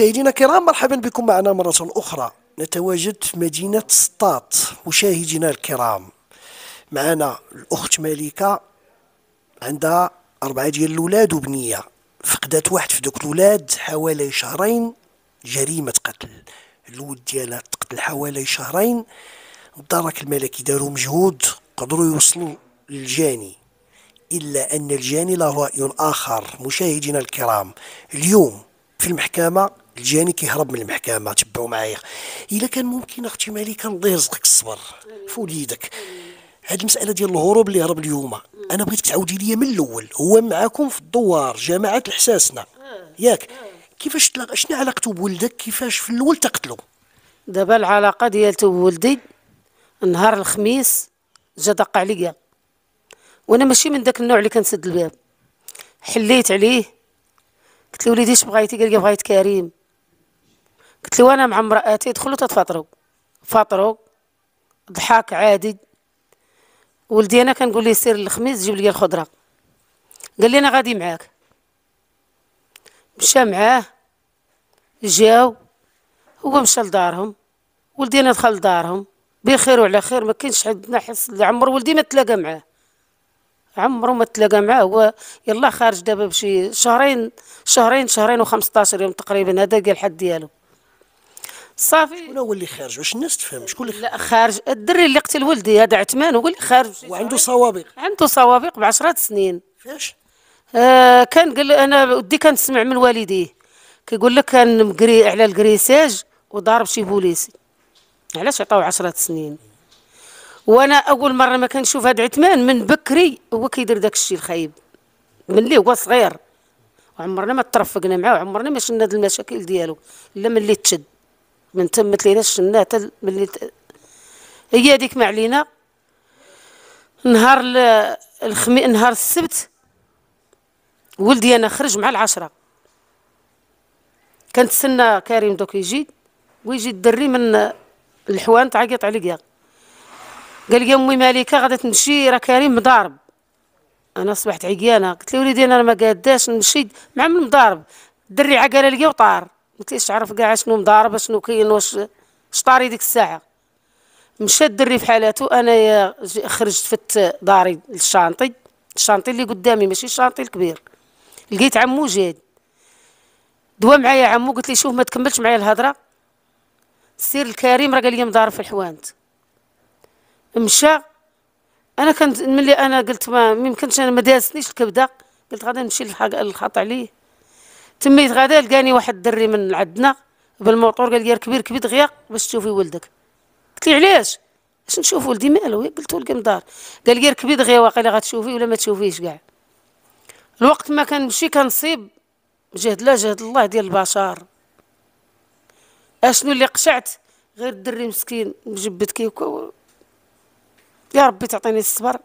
مشاهدينا الكرام مرحبا بكم معنا مرة أخرى نتواجد في مدينة سطات مشاهدينا الكرام معنا الأخت مالكة عندها أربعة ديال الأولاد وبنية فقدت واحد في دوك الأولاد حوالي شهرين جريمة قتل الولد ديالها تقتل حوالي شهرين الدرك الملكي داروا مجهود قدروا يوصلوا للجاني إلا أن الجاني له رأي آخر مشاهدينا الكرام اليوم في المحكمة الجاني كيهرب من المحكمه تبعوا معايا الا كان ممكن اختي مالك الله يرزقك الصبر في وليدك هاد المساله ديال الهروب اللي هرب اليوم انا بغيتك تعاودي لي من الاول هو معاكم في الدوار جماعه الحساسنه ياك كيفاش شنو علاقته بولدك كيفاش في الاول تقتلو دابا العلاقه ديالته بولدي نهار الخميس جا دق عليا وانا ماشي من داك النوع اللي كنسد الباب حليت عليه قلت له وليدي اش بغيتي قال لي بغيت كريم قلت له وانا مع امراتي دخلوا تتفطروا فطروا ضحك عادي ولدي انا كنقول ليه سير الخميس جيب لي الخضره قال لي انا غادي معاك مشى معاه جاو هو مشى لدارهم ولدي انا دخل لدارهم بخير وعلى خير ما كاينش عندنا حس عمر ولدي ما تلاقى معاه عمرو ما تلاقى معاه هو يلا خارج دابا بشي شهرين شهرين شهرين و15 يوم تقريبا هذا لقى الحد ديالو صافي شكون هو اللي خارج باش الناس تفهم شكون اللي خارج لا خارج الدري اللي قتل ولدي هذا عثمان هو اللي خارج وعنده صوابق عنده صوابق بعشرات سنين فاش آه كان قال انا ودي كنسمع من والديه كيقول لك كان مقري على الكريساج وضارب شي بوليسي علاش عطاو 10 سنين وانا اول مره ما كنشوف هاد عثمان من بكري هو كيدير داك الشيء الخايب ملي هو صغير وعمرنا ما ترفقنا معاه وعمرنا ما شلنا هاد المشاكل ديالو الا ملي تشد من تمت لينا الشمنة حتى ملي هي هذيك ما علينا نهار الخمي نهار السبت ولدي انا خرج مع العشرة كنتسنى كريم دوك يجي ويجي الدري من الحوان تعيط عليا قال لي امي مالكه غادي تمشي راه كريم مضارب انا صبحت عيانه قلت له وليدي انا ما قاداش نمشي مع من مضارب الدري عقل لي وطار ما كيعرف كاع شنو مضارب شنو كاين واش شطاري ديك الساعه مشى الدري في حالته انايا خرجت فت داري للشانطي الشانطي اللي قدامي ماشي الشانطي الكبير لقيت عمو جاد دوا معايا عمو قلت لي شوف ما تكملش معايا الهضره السير الكريم راه قال لي مضارب في الحوانت مشى انا كنت ملي انا قلت ما ميمكنش انا ما دازتنيش الكبده قلت غادي نمشي للحق الخط عليه تميت غدا لقاني واحد الدري من عندنا بالموطور قال لي كبير كبير دغيا باش تشوفي ولدك قلت لي علاش باش نشوف ولدي مالو قلت له دار قال لي كبير دغيا واقيلا غتشوفي ولا ما تشوفيش كاع الوقت ما كنمشي كنصيب جهد لا جهد الله ديال البشر اشنو اللي قشعت غير الدري مسكين مجبد كيكو يا ربي تعطيني الصبر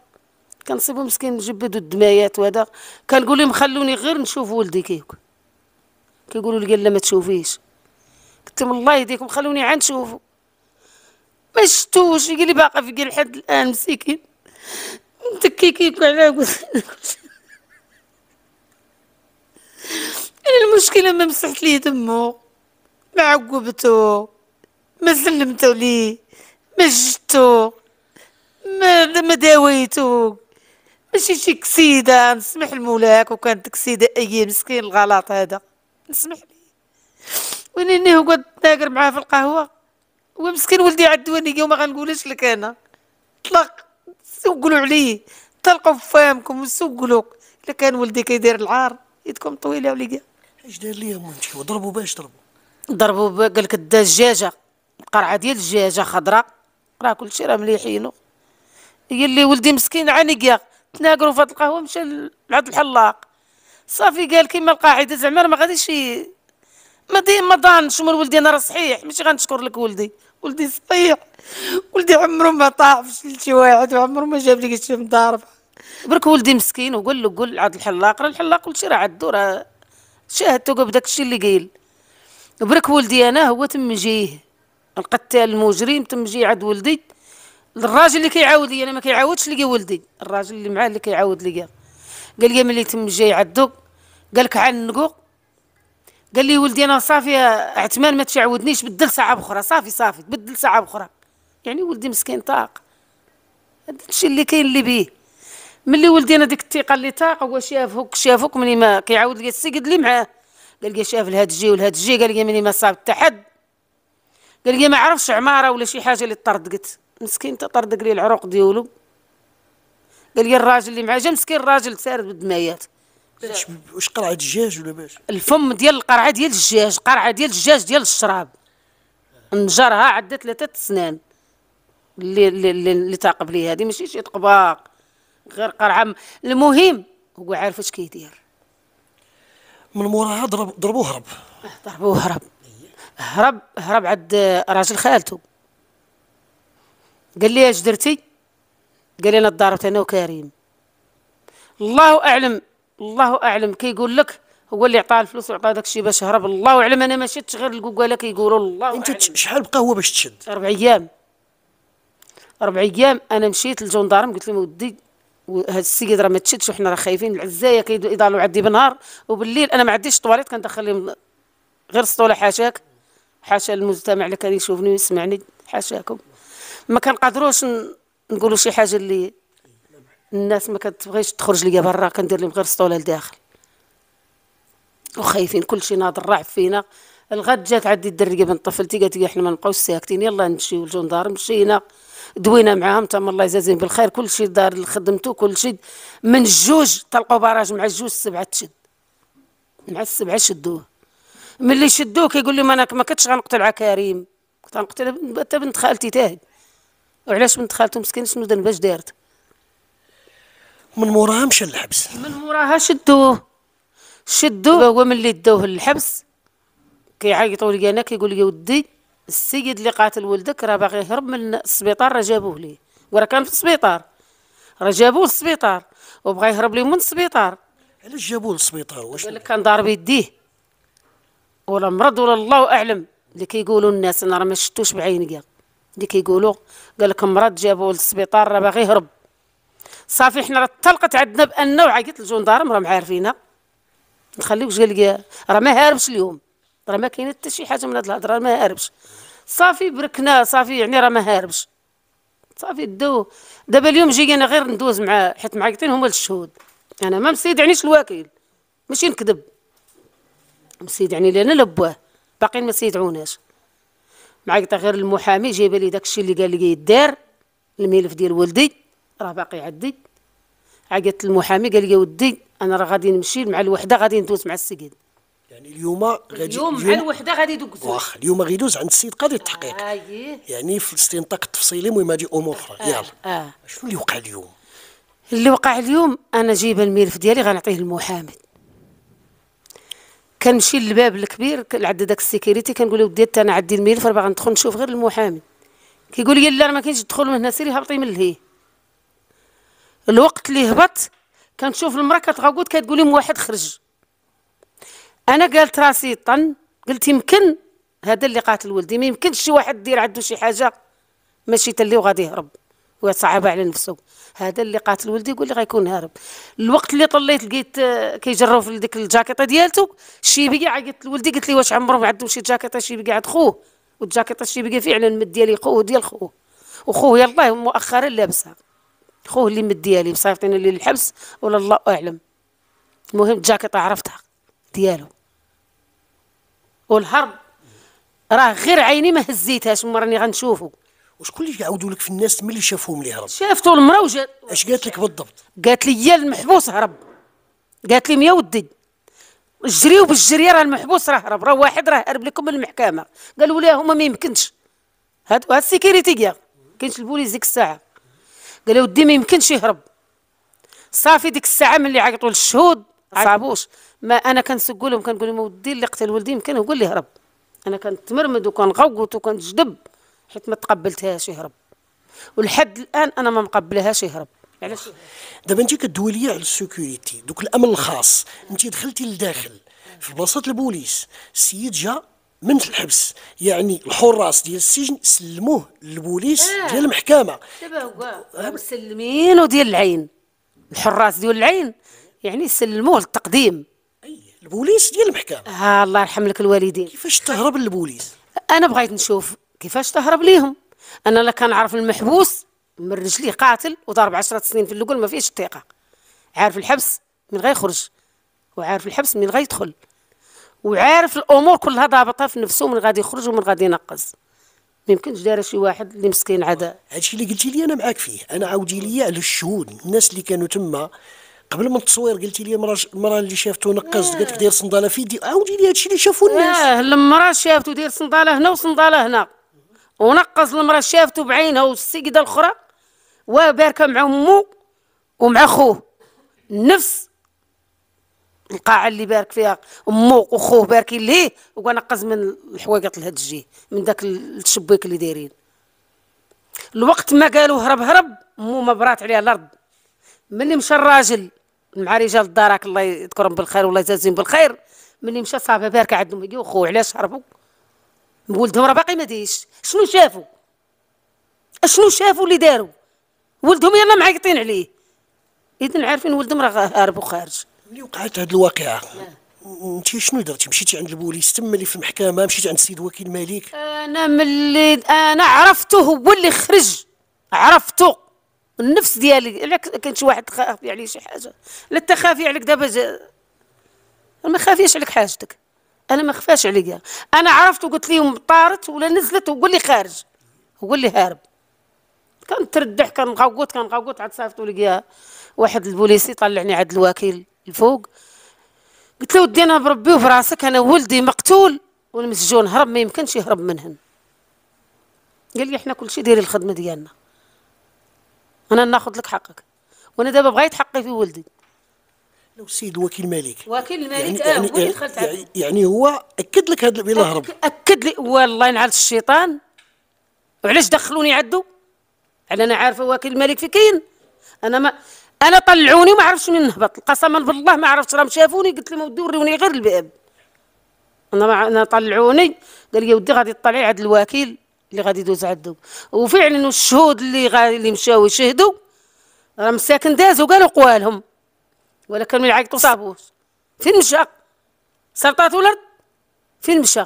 كنصيبو مسكين مجبد والدمايات وهذا كنقول لهم خلوني غير نشوف ولدي كيكو كيقولوا لي لا ما تشوفيش قلت لهم الله يهديكم خلوني عاد نشوفو ما شفتوش قال لي باقا في قال لحد الان مسكين متكيكيكو على انا المشكله ما مسحت ليه دمو ما عقبتو ما سلمتو ليه ما جتو ما ما داويتو ماشي شي كسيده نسمح لمولاك وكانت كسيده اي مسكين الغلط هذا اسمح لي وينيني هو قد ناقر معاه في القهوه ومسكين ولدي عدواني وما غنقولش لك انا طلق سوقلوا عليه طلقوا في فامكم وسوقلوا الا كان ولدي كيدير العار يدكم طويله وليدي اش دار ليا مونتي وضربوا باش ضربوا ضربوا قال لك دا الدجاجه القرعه ديال الدجاجه خضراء راه كلشي راه مليحينو هي اللي ولدي مسكين عانق تناقروا في هاد القهوه مشى لعند الحلاق صافي قال كيما القاعده زعما ما غاديش ما دي ما ضانش من ولدي انا راه صحيح ماشي غنشكر لك ولدي ولدي صحيح ولدي عمره ما طاف لشي واحد وعمره ما جاب لي شي مضاربه برك ولدي مسكين وقول له قول عاد الحلاق راه الحلاق كل شي راه عدو راه شاهدتو داك الشيء اللي قيل برك ولدي انا هو تم جيه القتال المجرم تم جيه عاد ولدي الراجل اللي كيعاود لي انا ما كيعاودش لي ولدي الراجل اللي معاه اللي كيعاود لي قال لي ملي تم جاي عدو قال لك عنقو قال لي ولدي انا صافي عثمان ما تعاودنيش بدل ساعه اخرى صافي صافي بدل ساعه اخرى يعني ولدي مسكين طاق هذا الشيء اللي كاين اللي بيه ملي ولدي انا ديك الثقه اللي طاق هو شافوك شافوك ملي ما كيعاود لي السي قد معاه قال لي شاف لهاد الجي ولهاد الجي قال لي ملي ما صاب حتى حد قال لي ما عرفش عماره ولا شي حاجه اللي طردقت مسكين تطردق لي العروق ديالو قال لي الراجل اللي معاه جا مسكين الراجل سارد بالدمايات واش قرعه دجاج ولا باش الفم ديال القرعه ديال الدجاج قرعه ديال الدجاج ديال الشراب نجرها عندها ثلاثه سنان اللي اللي اللي تعقب لي هذه ماشي شي طباق غير قرعه المهم هو عارف اش كيدير من موراها ضرب ضربوه هرب ضربوه هرب هرب هرب عند راجل خالته قال لي اش درتي قال لي انا تضاربت انا وكريم الله اعلم الله اعلم كيقول يقول لك هو اللي عطاه الفلوس وعطاه داك الشيء باش هرب الله اعلم انا ما شدتش غير الكوكاله كيقولوا الله انت أعلم. شحال بقى هو باش تشد اربع ايام اربع ايام انا مشيت للجندارم قلت لهم ودي هاد السيد راه ما تشدش وحنا راه خايفين العزايه كيدوا عندي بنهار وبالليل انا ما عنديش طواليت كندخل لهم غير سطوله حاشاك حاشا المجتمع اللي كان يشوفني ويسمعني حاشاكم ما كنقدروش نقولوا شي حاجه اللي الناس ما كتبغيش تخرج ليا برا كندير لهم غير سطوله لداخل وخايفين كلشي ناضر رعب فينا الغد جات عندي الدريه بنت طفلتي قالت لي حنا ما نبقاوش ساكتين يلا نمشيو للجندار مشينا دوينا معاهم تما الله يجازيهم بالخير كلشي دار خدمته كلشي من الجوج طلقوا براج مع الجوج السبعه تشد مع السبعه شدوه ملي شدوه كيقول لهم انا ما كنتش غنقتل كريم كنت غنقتل حتى بنت خالتي تاهي وعلاش بنت خالته مسكينه شنو اش دارت من موراها مشى للحبس من موراها شدوه شدوه هو ملي داوه للحبس كيعيطوا لي انا كيقول لي ودي السيد اللي قاتل ولدك راه باغي يهرب من السبيطار راه جابوه ليه وراه كان في السبيطار راه جابوه للسبيطار وبغى يهرب لي من السبيطار علاش جابوه للسبيطار واش قال لك كان ضارب يديه ولا مرض ولا الله اعلم اللي كيقولوا الناس انا راه ما شفتوش بعينيا اللي كيقولوا قال لك مرض جابوه للسبيطار راه باغي يهرب صافي حنا راه طلقت عندنا بانه عيطت الجندارم راهم عارفينها ما تخليوش قال لي راه ما هاربش اليوم راه ما كاينه حتى شي حاجه من هاد الهضره ما هاربش صافي بركناه صافي يعني راه ما هاربش صافي دوه دابا اليوم جي انا غير ندوز معاه حيت معيطين هما للشهود انا ما مسيدعنيش الوكيل ماشي نكذب مسيدعني لان لبواه باقيين ما سيدعوناش معاك غير المحامي جايب لي داكشي اللي قال لي يدار الملف ديال ولدي راه باقي عندي عيطت المحامي قال لي ودي انا راه غادي نمشي مع الوحده غادي ندوز مع السيد يعني اليوم غادي اليوم مع الوحده غادي يدوز واخ اليوم غيدوز عند السيد قاضي التحقيق آه, آه،, آه. يعني في الاستنطاق التفصيلي المهم هذه امور اخرى آه يلا آه شنو اللي وقع اليوم اللي وقع اليوم انا جايبه الملف ديالي غنعطيه للمحامي كنمشي للباب الكبير عند داك السيكيريتي كنقول له ودي انا عندي الملف راه باغي ندخل نشوف غير المحامي كيقول لي لا ما كاينش دخول من هنا سيري هبطي من لهيه الوقت اللي هبط كنشوف المراه كتغوت كتقول لهم واحد خرج انا قالت راسي طن قلت يمكن هذا اللي قاتل ولدي ما يمكنش شي واحد دير عنده شي حاجه ماشي تلي وغادي يهرب وصعب على نفسه هذا اللي قاتل ولدي يقول لي غيكون هارب الوقت اللي طليت لقيت آه، كيجرو في ديك الجاكيطه ديالته الشيبيه عيطت لولدي قلت لي واش عمرو ما عندو شي جاكيطه شيبيه عند خوه والجاكيطه الشيبيه فعلا مد ديالي خوه ديال خوه وخوه يلاه مؤخرا لابسها خوه اللي مد ديالي مصيفطين لي للحبس ولا الله اعلم المهم الجاكيطه عرفتها ديالو والهرب راه غير عيني ما هزيتهاش راني غنشوفو وشكون اللي عاودوا لك في الناس ملي شافوهم اللي هرب شافتو المراه وجات اش قالت لك بالضبط قالت لي يا المحبوس هرب قالت لي يا ودي جريو بالجري راه المحبوس راه هرب راه واحد راه هرب لكم من المحكمه قالوا لها هما ما يمكنش هاد السيكيريتي كاع كاينش البوليس ديك الساعه قالوا ودي ما يمكنش يهرب صافي ديك الساعه ملي عيطوا للشهود صابوش ما انا كنسقولهم كنقول لهم ودي اللي قتل ولدي يمكن هو اللي هرب انا كنتمرمد وكنغوت وكنجذب حيت ما تقبلتهاش يهرب ولحد الان انا ما مقبلهاش يهرب علاش دابا انت كدوي لي على السيكوريتي دوك الامن الخاص انت دخلتي لداخل في بلاصه البوليس السيد جا من الحبس يعني الحراس ديال السجن سلموه للبوليس آه. ديال المحكمه دابا هو مسلمين وديال العين الحراس ديال العين يعني سلموه للتقديم اي البوليس ديال المحكمه آه الله يرحم لك الوالدين كيفاش تهرب للبوليس انا بغيت نشوف كيفاش تهرب ليهم انا لا كنعرف المحبوس من رجليه قاتل وضرب عشرة سنين في الاول ما فيش الثقه عارف الحبس من يخرج وعارف الحبس من يدخل وعارف الامور كلها ضابطه في نفسه من غادي يخرج ومن غادي ينقص ما يمكنش دايره شي واحد اللي مسكين عدا هادشي اللي قلتي لي انا معاك فيه انا عاودي لي على الشهود الناس اللي كانوا تما قبل من التصوير قلتي لي المراه المراه اللي شافته نقصت قالت لك داير صنداله في يدي عاودي لي هادشي اللي شافوا الناس اه المراه شافته داير صنداله هنا وصنداله هنا ونقص المراه شافته بعينها والسيده الاخرى وباركه مع امه ومع اخوه نفس القاعه اللي بارك فيها امه واخوه باركين ليه ونقص من الحويقات لهاد الجهه من داك الشبيك اللي دايرين الوقت ما قالوا هرب هرب امه ما برات عليها الارض ملي مشى الراجل مع رجال الدارك الله يذكرهم بالخير والله يجازيهم بالخير ملي مشى صافي باركه عندهم يجي وخوه علاش هربوا ولدهم راه باقي ما دايش شنو شافوا شنو شافوا اللي داروا ولدهم يلا معيطين عليه اذا عارفين ولدهم راه هارب وخارج ملي وقعت هذه الواقعه انت شنو درتي مشيتي عند البوليس تما اللي في المحكمه مشيتي عند السيد وكيل مالك انا ملي انا عرفته هو اللي خرج عرفته النفس ديالي الا كان شي واحد خافي يعني عليه شي حاجه لا تخافي خافي عليك دابا ما خافيش عليك حاجتك انا ما خفاش عليا انا عرفت وقلت لهم طارت ولا نزلت وقول لي خارج وقول لي هارب كان تردح كان كنغوت عاد صيفطوا لي واحد البوليسي طلعني عند الوكيل الفوق قلت له ودي انا بربي وبراسك انا ولدي مقتول والمسجون هرب ما يمكنش يهرب منهن قال لي احنا كل شيء ديري الخدمه ديالنا انا ناخذ لك حقك وانا دابا بغيت حقي في ولدي لو السيد وكيل الملك وكيل الملك يعني, آه يعني, يعني, يعني هو اكد لك هذا بلا هرب اكد لي والله نعال الشيطان وعلاش دخلوني عدو على انا عارفه وكيل الملك في كاين انا ما انا طلعوني وما عرفتش منين نهبط قسما بالله ما عرفتش راهم شافوني قلت لهم ودي وروني غير الباب انا ما انا طلعوني قال لي ودي غادي تطلعي عند الوكيل اللي غادي يدوز عدو وفعلا الشهود اللي غادي اللي مشاو يشهدوا راهم ساكن دازوا قالوا قوالهم ولا كان من يعيطوا صابوش فين مشى سلطات الارض فين مشى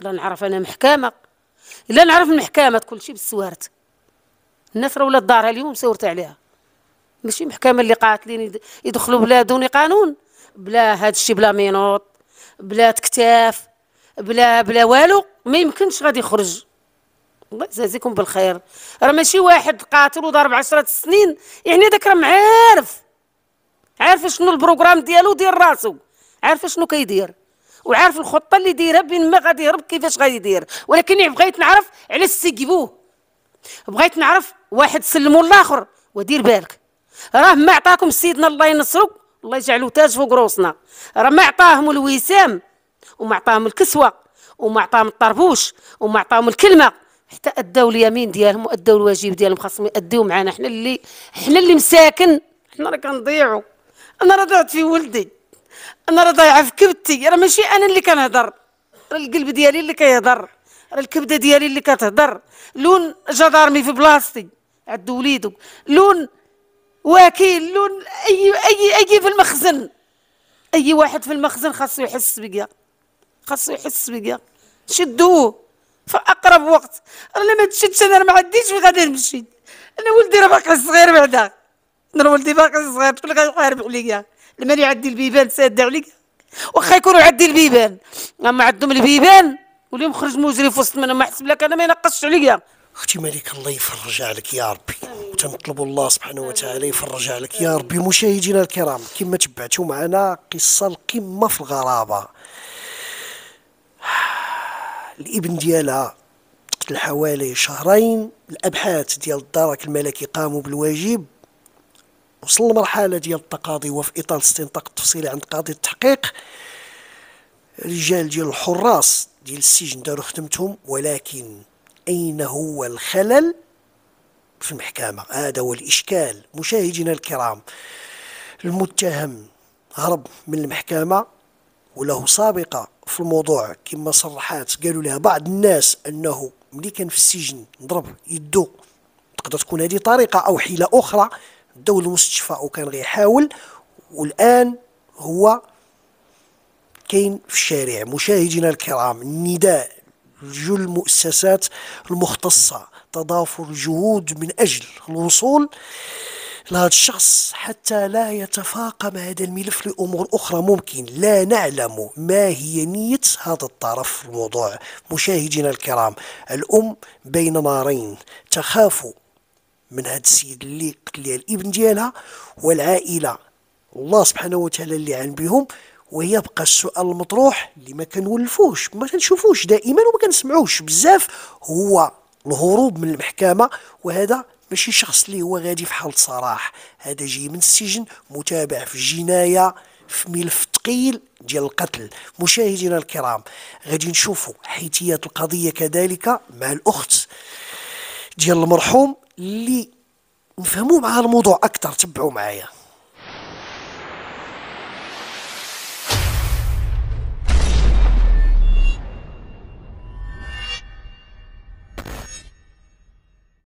لا نعرف انا محكامه لا نعرف المحكمه كل شيء بالسوارت الناس راه ولات دارها اليوم سورت عليها ماشي محكمه اللي قاتلين يدخلوا بلا دون قانون بلا هاد الشيء بلا مينوط بلا تكتاف بلا بلا والو ما يمكنش غادي يخرج الله يجازيكم بالخير راه ماشي واحد قاتل وضرب عشرة سنين يعني داك راه معارف عارف شنو البروغرام ديالو ديال راسو عارف شنو كيدير وعارف الخطه اللي دايرها بين ما غادي يهرب كيفاش غادي يدير ولكن إيه، بغيت نعرف على السي كيبوه بغيت نعرف واحد سلموا الاخر ودير بالك راه ما عطاكم سيدنا الله ينصرو الله يجعلو تاج فوق روسنا راه ما عطاهم الوسام وما عطاهم الكسوه وما عطاهم الطربوش وما عطاهم الكلمه حتى اداو اليمين ديالهم واداو الواجب ديالهم خاصهم ياديو معانا حنا اللي حنا اللي مساكن حنا راه كنضيعوا انا رضعت في ولدي انا راه ضايعه في كبدتي راه ماشي انا اللي كنهضر راه القلب ديالي اللي كيهضر راه الكبده ديالي اللي كتهضر لون جدارمي في بلاصتي عند وليدو لون وكيل لون اي اي اي في المخزن اي واحد في المخزن خاصو يحس بيا خاصو يحس بيا شدوه في اقرب وقت انا ما تشدش انا ما عنديش فين غادي نمشي انا ولدي راه باقي صغير بعدا نرى ولدي باقي صغير شكون اللي غيحارب عليا لما عندي البيبان ساده عليك واخا يكونوا عندي البيبان اما عندهم البيبان واليوم خرج مجري في وسط منهم ما حسب لك انا ما ينقصش عليا اختي مالك الله يفرج عليك يا ربي وتنطلب الله سبحانه وتعالى يفرج عليك يا ربي مشاهدينا الكرام كما تبعتوا معنا قصه القمه في الغرابه الابن ديالها تقتل حوالي شهرين الابحاث ديال الدرك الملكي قاموا بالواجب وصل لمرحله ديال التقاضي وفي اطار استنطاق التفصيلي عند قاضي التحقيق رجال ديال الحراس ديال السجن داروا خدمتهم ولكن اين هو الخلل في المحكمه هذا هو الاشكال مشاهدينا الكرام المتهم هرب من المحكمه وله سابقه في الموضوع كما صرحات قالوا لها بعض الناس انه ملي كان في السجن ضرب يدو تقدر تكون هذه طريقه او حيله اخرى داو المستشفى وكان غيحاول والان هو كاين في الشارع مشاهدينا الكرام النداء لجل المؤسسات المختصة تضافر الجهود من أجل الوصول لهذا الشخص حتى لا يتفاقم هذا الملف لأمور أخرى ممكن لا نعلم ما هي نية هذا الطرف في الموضوع مشاهدينا الكرام الأم بين نارين تخاف من هذا السيد اللي قتل ليها الابن ديالها والعائله الله سبحانه وتعالى اللي عن بهم وهي السؤال المطروح اللي ما كنولفوش ما كنشوفوش دائما وما كنسمعوش بزاف هو الهروب من المحكمه وهذا ماشي شخص اللي هو غادي في حاله صراح هذا جاي من السجن متابع في الجنايه في ملف ثقيل ديال القتل مشاهدينا الكرام غادي نشوفوا حيتيات القضيه كذلك مع الاخت ديال المرحوم اللي نفهموا مع الموضوع اكثر تبعوا معايا